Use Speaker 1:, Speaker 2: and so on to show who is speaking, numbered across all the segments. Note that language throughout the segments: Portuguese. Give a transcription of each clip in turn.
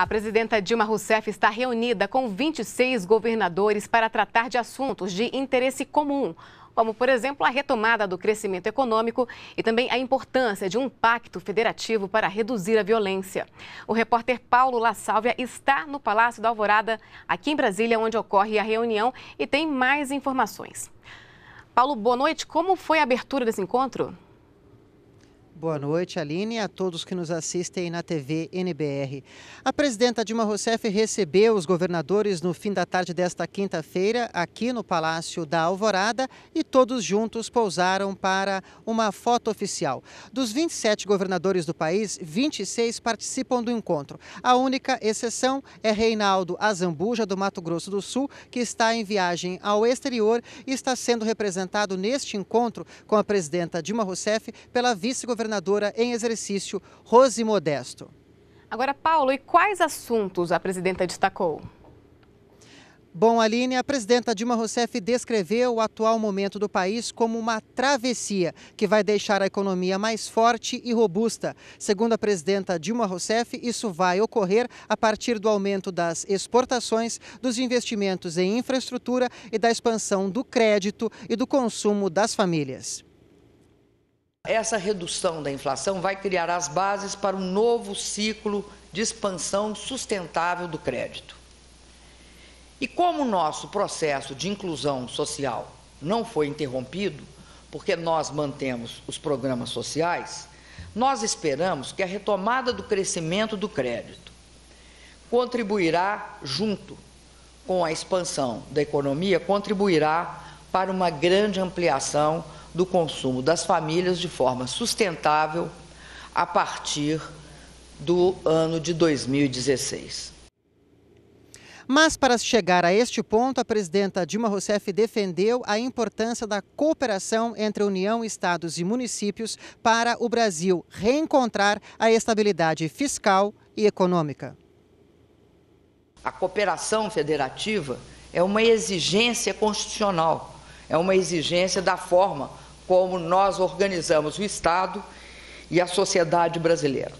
Speaker 1: A presidenta Dilma Rousseff está reunida com 26 governadores para tratar de assuntos de interesse comum, como, por exemplo, a retomada do crescimento econômico e também a importância de um pacto federativo para reduzir a violência. O repórter Paulo La Sálvia está no Palácio da Alvorada, aqui em Brasília, onde ocorre a reunião e tem mais informações. Paulo, boa noite. Como foi a abertura desse encontro?
Speaker 2: Boa noite, Aline, e a todos que nos assistem na TV NBR. A presidenta Dilma Rousseff recebeu os governadores no fim da tarde desta quinta-feira, aqui no Palácio da Alvorada, e todos juntos pousaram para uma foto oficial. Dos 27 governadores do país, 26 participam do encontro. A única exceção é Reinaldo Azambuja, do Mato Grosso do Sul, que está em viagem ao exterior e está sendo representado neste encontro com a presidenta Dilma Rousseff pela vice-governadora governadora em exercício, Rose Modesto.
Speaker 1: Agora, Paulo, e quais assuntos a presidenta destacou?
Speaker 2: Bom, Aline, a presidenta Dilma Rousseff descreveu o atual momento do país como uma travessia que vai deixar a economia mais forte e robusta. Segundo a presidenta Dilma Rousseff, isso vai ocorrer a partir do aumento das exportações, dos investimentos em infraestrutura e da expansão do crédito e do consumo das famílias.
Speaker 3: Essa redução da inflação vai criar as bases para um novo ciclo de expansão sustentável do crédito. E como o nosso processo de inclusão social não foi interrompido, porque nós mantemos os programas sociais, nós esperamos que a retomada do crescimento do crédito contribuirá junto com a expansão da economia, contribuirá para uma grande ampliação do consumo das famílias de forma sustentável a partir do ano de 2016.
Speaker 2: Mas para chegar a este ponto, a presidenta Dilma Rousseff defendeu a importância da cooperação entre União, estados e municípios para o Brasil reencontrar a estabilidade fiscal e econômica.
Speaker 3: A cooperação federativa é uma exigência constitucional, é uma exigência da forma como nós organizamos o Estado e a sociedade brasileira.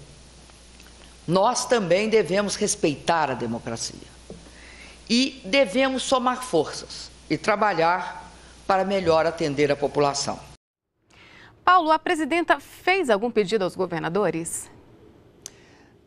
Speaker 3: Nós também devemos respeitar a democracia e devemos somar forças e trabalhar para melhor atender a população.
Speaker 1: Paulo, a presidenta fez algum pedido aos governadores?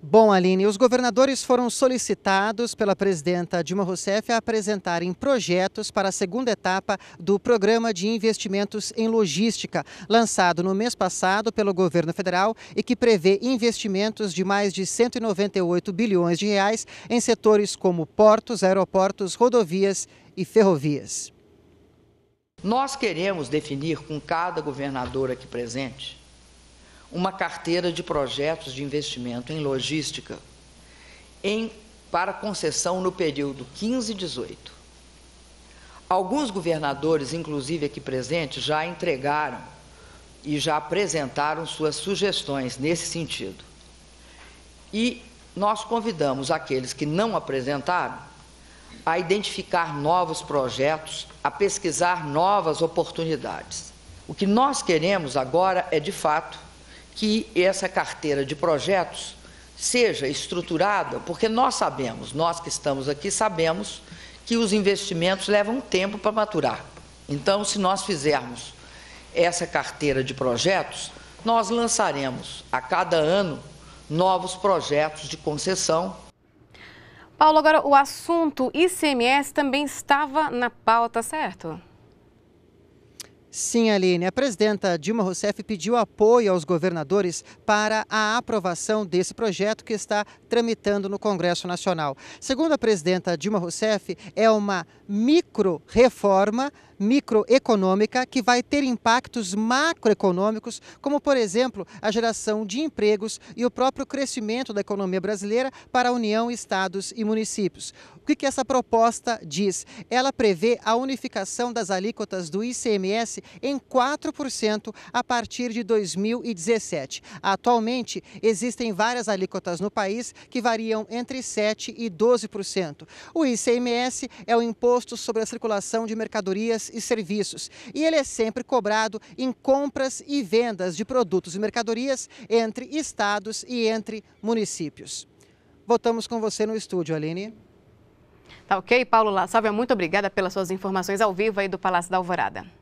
Speaker 1: Bom, Aline, os governadores
Speaker 2: foram solicitados pela presidenta Dilma Rousseff a apresentarem projetos para a segunda etapa do Programa de Investimentos em Logística, lançado no mês passado pelo governo federal e que prevê investimentos de mais de 198 bilhões de reais em setores como portos, aeroportos, rodovias e ferrovias.
Speaker 3: Nós queremos definir com cada governador aqui presente uma carteira de projetos de investimento em logística em, para concessão no período 15 e 18. Alguns governadores, inclusive aqui presentes, já entregaram e já apresentaram suas sugestões nesse sentido. E nós convidamos aqueles que não apresentaram a identificar novos projetos, a pesquisar novas oportunidades. O que nós queremos agora é, de fato, que essa carteira de projetos seja estruturada, porque nós sabemos, nós que estamos aqui sabemos que os investimentos levam tempo para maturar. Então, se nós fizermos essa carteira de projetos, nós lançaremos a cada ano novos projetos de concessão.
Speaker 1: Paulo, agora o assunto ICMS também estava na pauta, certo?
Speaker 2: Sim, Aline. A presidenta Dilma Rousseff pediu apoio aos governadores para a aprovação desse projeto que está tramitando no Congresso Nacional. Segundo a presidenta Dilma Rousseff, é uma micro-reforma microeconômica que vai ter impactos macroeconômicos, como, por exemplo, a geração de empregos e o próprio crescimento da economia brasileira para a União, estados e municípios. O que, que essa proposta diz? Ela prevê a unificação das alíquotas do ICMS cresce em 4% a partir de 2017. Atualmente, existem várias alíquotas no país que variam entre 7% e 12%. O ICMS é o Imposto sobre a Circulação de Mercadorias e Serviços e ele é sempre cobrado em compras e vendas de produtos e mercadorias entre estados e entre municípios. Voltamos com você no estúdio, Aline. Tá
Speaker 1: ok, Paulo Lassávia, muito obrigada pelas suas informações ao vivo aí do Palácio da Alvorada.